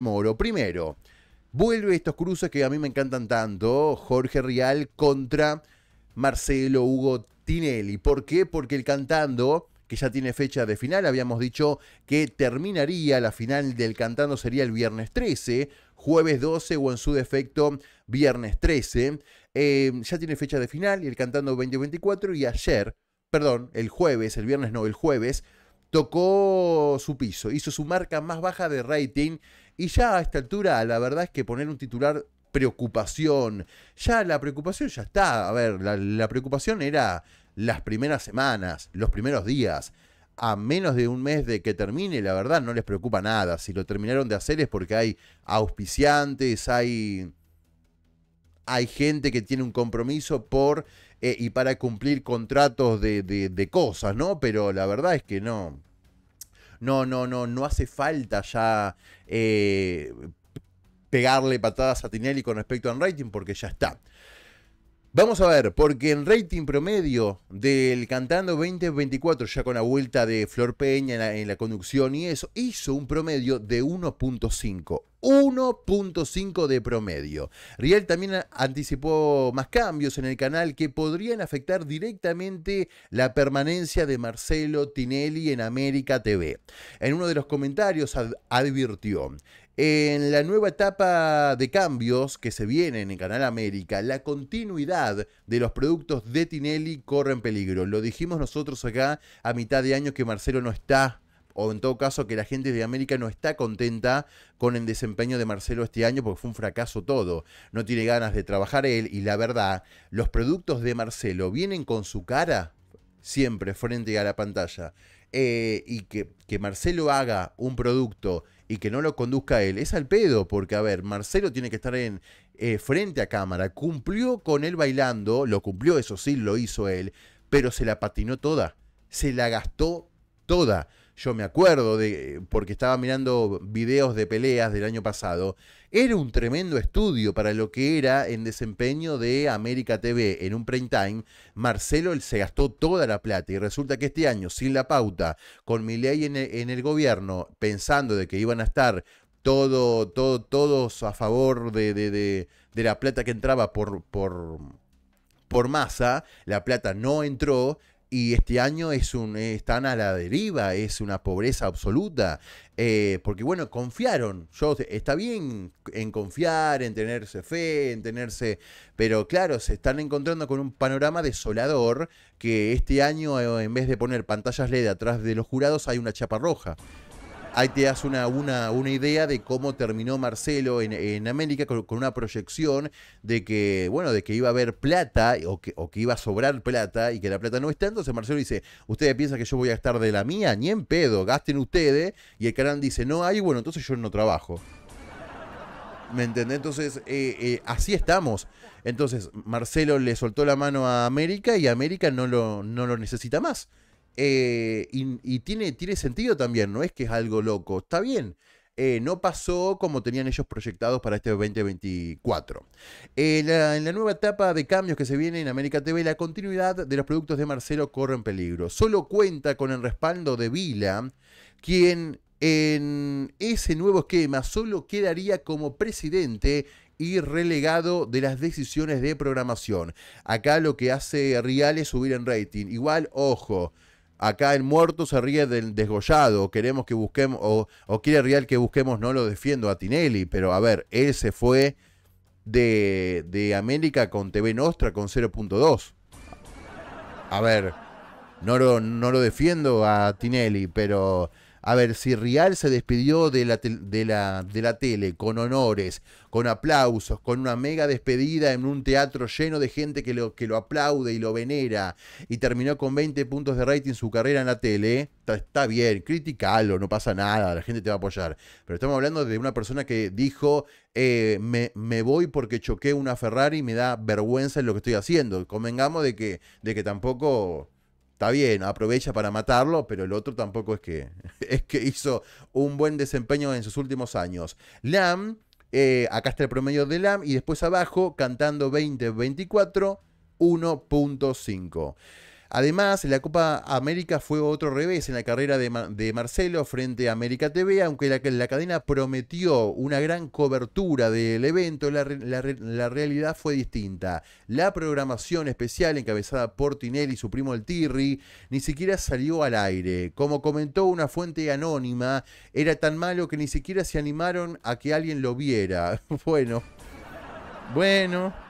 Moro. Primero, vuelve estos cruces que a mí me encantan tanto, Jorge Rial contra Marcelo Hugo Tinelli. ¿Por qué? Porque el cantando, que ya tiene fecha de final, habíamos dicho que terminaría la final del cantando sería el viernes 13, jueves 12 o en su defecto viernes 13. Eh, ya tiene fecha de final y el cantando 2024 y ayer, perdón, el jueves, el viernes no, el jueves tocó su piso, hizo su marca más baja de rating y ya a esta altura la verdad es que poner un titular preocupación, ya la preocupación ya está, a ver, la, preocupación era las primeras semanas, los primeros días, a menos de un mes de que termine, la verdad no les preocupa nada, si lo terminaron de hacer es porque hay auspiciantes, hay hay gente que tiene un compromiso por eh, y para cumplir contratos de, cosas, ¿no? Pero la verdad es que no. No, no, no, no hace falta ya eh, pegarle patadas a Tinelli con respecto a un rating porque ya está. Vamos a ver, porque en rating promedio del Cantando 2024, ya con la vuelta de Flor Peña en la, conducción y eso, hizo un promedio de 1.5. 1.5 de promedio. Riel también anticipó más cambios en el canal que podrían afectar directamente la permanencia de Marcelo Tinelli en América TV. En uno de los comentarios advirtió, en la nueva etapa de cambios que se vienen en Canal América, la continuidad de los productos de Tinelli corre en peligro. Lo dijimos nosotros acá a mitad de año que Marcelo no está o en todo caso que la gente de América no está contenta con el desempeño de Marcelo este año porque fue un fracaso todo. No tiene ganas de trabajar él y la verdad, los productos de Marcelo vienen con su cara siempre frente a la pantalla. Eh, y que, que Marcelo haga un producto y que no lo conduzca él, es al pedo, porque a ver, Marcelo tiene que estar en eh, frente a cámara, cumplió con él bailando, lo cumplió, eso sí, lo hizo él, pero se la patinó toda, se la gastó toda yo me acuerdo de, porque estaba mirando videos de peleas del año pasado, era un tremendo estudio para lo que era en desempeño de América TV en un prime time. Marcelo se gastó toda la plata y resulta que este año, sin la pauta, con mi en el, gobierno, pensando de que iban a estar todo, todo, todos a favor de, de la plata que entraba por, por, por masa, la plata no entró, y este año es un, eh, están a la deriva, es una pobreza absoluta, eh, porque bueno, confiaron, yo, está bien en confiar, en tenerse fe, en tenerse, pero claro, se están encontrando con un panorama desolador que este año eh, en vez de poner pantallas LED atrás de los jurados hay una chapa roja ahí te das una, una, una idea de cómo terminó Marcelo en, América con, una proyección de que, bueno, de que iba a haber plata o que, iba a sobrar plata y que la plata no está. Entonces Marcelo dice, ¿ustedes piensan que yo voy a estar de la mía? Ni en pedo, gasten ustedes. Y el canal dice, no hay, bueno, entonces yo no trabajo. ¿Me entendés? Entonces, eh, eh, así estamos. Entonces, Marcelo le soltó la mano a América y América no lo, no lo necesita más. Eh, y, tiene, tiene sentido también, no es que es algo loco, está bien. Eh, no pasó como tenían ellos proyectados para este 2024. Eh, en la nueva etapa de cambios que se viene en América TV, la continuidad de los productos de Marcelo corre en peligro. Solo cuenta con el respaldo de Vila, quien en ese nuevo esquema solo quedaría como presidente y relegado de las decisiones de programación. Acá lo que hace Rial es subir en rating. Igual, ojo, Acá el muerto se ríe del desgollado, queremos que busquemos, o, quiere Real que busquemos, no lo defiendo a Tinelli, pero a ver, él se fue de, de América con TV Nostra con 0.2. A ver, no no lo defiendo a Tinelli, pero a ver, si Rial se despidió de la, de, la, de la, tele con honores, con aplausos, con una mega despedida en un teatro lleno de gente que lo, que lo aplaude y lo venera, y terminó con 20 puntos de rating su carrera en la tele, está, bien, críticalo, no pasa nada, la gente te va a apoyar. Pero estamos hablando de una persona que dijo, eh, me, me, voy porque choqué una Ferrari y me da vergüenza en lo que estoy haciendo. Convengamos de que, de que tampoco está bien, aprovecha para matarlo, pero el otro tampoco es que, es que hizo un buen desempeño en sus últimos años. Lam, eh, acá está el promedio de Lam, y después abajo, cantando 20-24, 1.5. Además, la Copa América fue otro revés en la carrera de, Marcelo frente a América TV, aunque la, cadena prometió una gran cobertura del evento, la, realidad fue distinta. La programación especial encabezada por Tinelli y su primo el Tirri ni siquiera salió al aire. Como comentó una fuente anónima, era tan malo que ni siquiera se animaron a que alguien lo viera. bueno, bueno.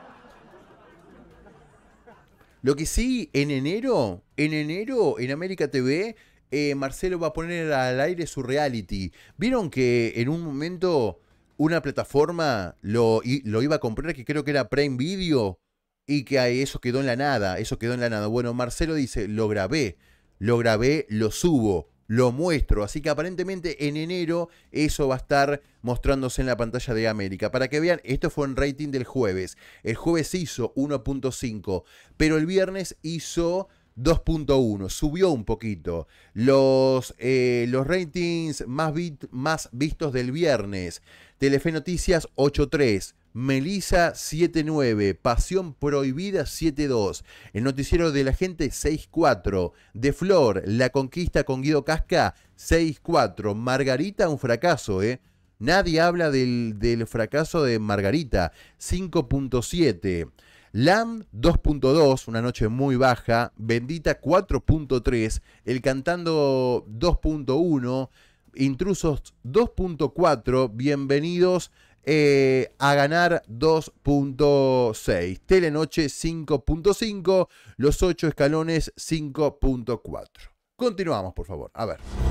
Lo que sí, en enero, en enero, en América TV, eh, Marcelo va a poner al aire su reality. Vieron que en un momento una plataforma lo, lo iba a comprar, que creo que era Prime Video, y que eso quedó en la nada, eso quedó en la nada. Bueno, Marcelo dice, lo grabé, lo grabé, lo subo lo muestro. Así que aparentemente en enero eso va a estar mostrándose en la pantalla de América. Para que vean, esto fue en rating del jueves. El jueves hizo 1.5, pero el viernes hizo 2.1, subió un poquito. Los, eh, los ratings más, más, vistos del viernes, Telefe Noticias 8.3, Melisa 79, Pasión Prohibida 72, El Noticiero de la Gente 64, De Flor, La Conquista con Guido Casca 64, Margarita un fracaso, ¿eh? Nadie habla del, del fracaso de Margarita 5.7. LAM 2.2, una noche muy baja, Bendita 4.3, El Cantando 2.1, Intrusos 2.4, Bienvenidos eh, a ganar 2.6, Telenoche 5.5, Los 8 escalones 5.4. Continuamos, por favor. A ver.